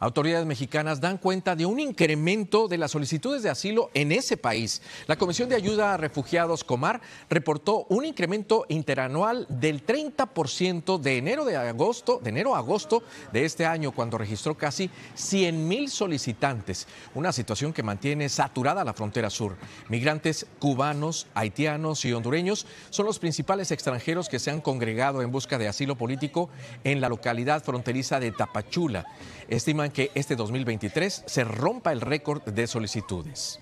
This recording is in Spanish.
Autoridades mexicanas dan cuenta de un incremento de las solicitudes de asilo en ese país. La Comisión de Ayuda a Refugiados Comar reportó un incremento interanual del 30% de enero de agosto, de enero a agosto de este año cuando registró casi 100 mil solicitantes, una situación que mantiene saturada la frontera sur. Migrantes cubanos, haitianos y hondureños son los principales extranjeros que se han congregado en busca de asilo político en la localidad fronteriza de Tapachula. Estima que este 2023 se rompa el récord de solicitudes.